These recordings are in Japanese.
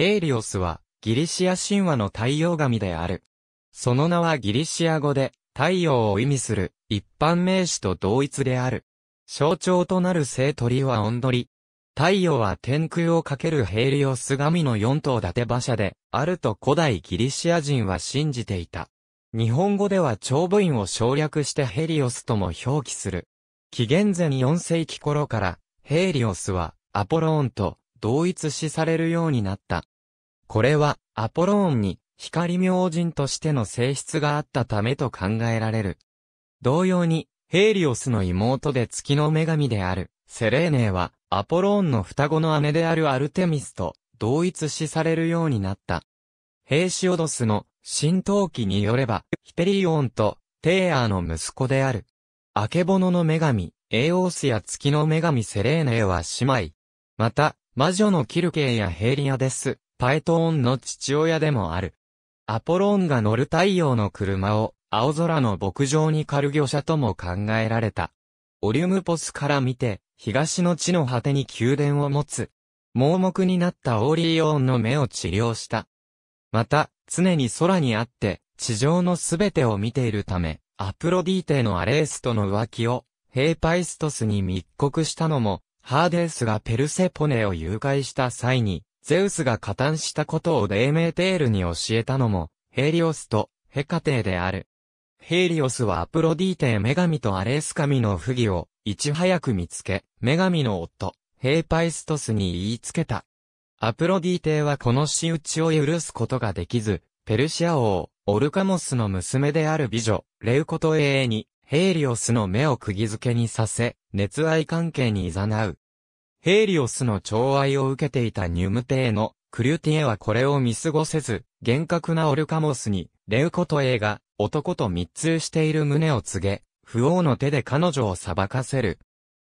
ヘイリオスは、ギリシア神話の太陽神である。その名はギリシア語で、太陽を意味する、一般名詞と同一である。象徴となる聖鳥はオンドリ。太陽は天空をかけるヘイリオス神の四頭立て馬車で、あると古代ギリシア人は信じていた。日本語では長部員を省略してヘリオスとも表記する。紀元前4世紀頃から、ヘイリオスは、アポローンと同一視されるようになった。これは、アポローンに、光明人としての性質があったためと考えられる。同様に、ヘイリオスの妹で月の女神である、セレーネは、アポローンの双子の姉であるアルテミスと、同一視されるようになった。ヘイシオドスの、神陶記によれば、ヒペリオンと、テイアーの息子である。アケボノの女神、エイオースや月の女神セレーネは姉妹。また、魔女のキルケイやヘイリアです。パエトーンの父親でもある。アポローンが乗る太陽の車を、青空の牧場に狩る魚車とも考えられた。オリュムポスから見て、東の地の果てに宮殿を持つ。盲目になったオーリーオンの目を治療した。また、常に空にあって、地上のすべてを見ているため、アプロディーテのアレースとの浮気を、ヘイパイストスに密告したのも、ハーデースがペルセポネを誘拐した際に、ゼウスが加担したことをデーメーテールに教えたのも、ヘイリオスとヘカテーである。ヘイリオスはアプロディーテー女神とアレース神の不義を、いち早く見つけ、女神の夫、ヘイパイストスに言いつけた。アプロディーテはこの仕打ちを許すことができず、ペルシア王、オルカモスの娘である美女、レウコトエーに、ヘイリオスの目を釘付けにさせ、熱愛関係に誘う。ヘイリオスの寵愛を受けていたニュム帝のクリュティエはこれを見過ごせず、厳格なオルカモスに、レウコトエが男と密通している旨を告げ、不王の手で彼女を裁かせる。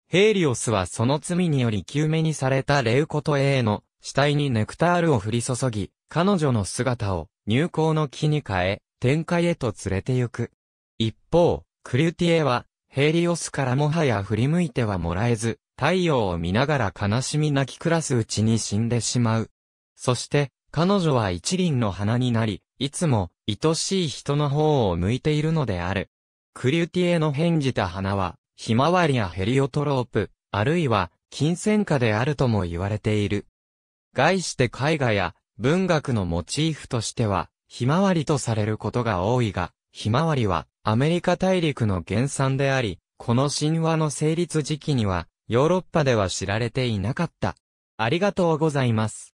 ヘイリオスはその罪により救命にされたレウコトエの死体にネクタールを降り注ぎ、彼女の姿を入港の木に変え、天界へと連れて行く。一方、クリュティエはヘリオスからもはや振り向いてはもらえず、太陽を見ながら悲しみ泣き暮らすうちに死んでしまう。そして、彼女は一輪の花になり、いつも、愛しい人の方を向いているのである。クリュティエの返じた花は、ひまわりやヘリオトロープ、あるいは、金銭花であるとも言われている。概して絵画や文学のモチーフとしては、ひまわりとされることが多いが、ひまわりはアメリカ大陸の原産であり、この神話の成立時期には、ヨーロッパでは知られていなかった。ありがとうございます。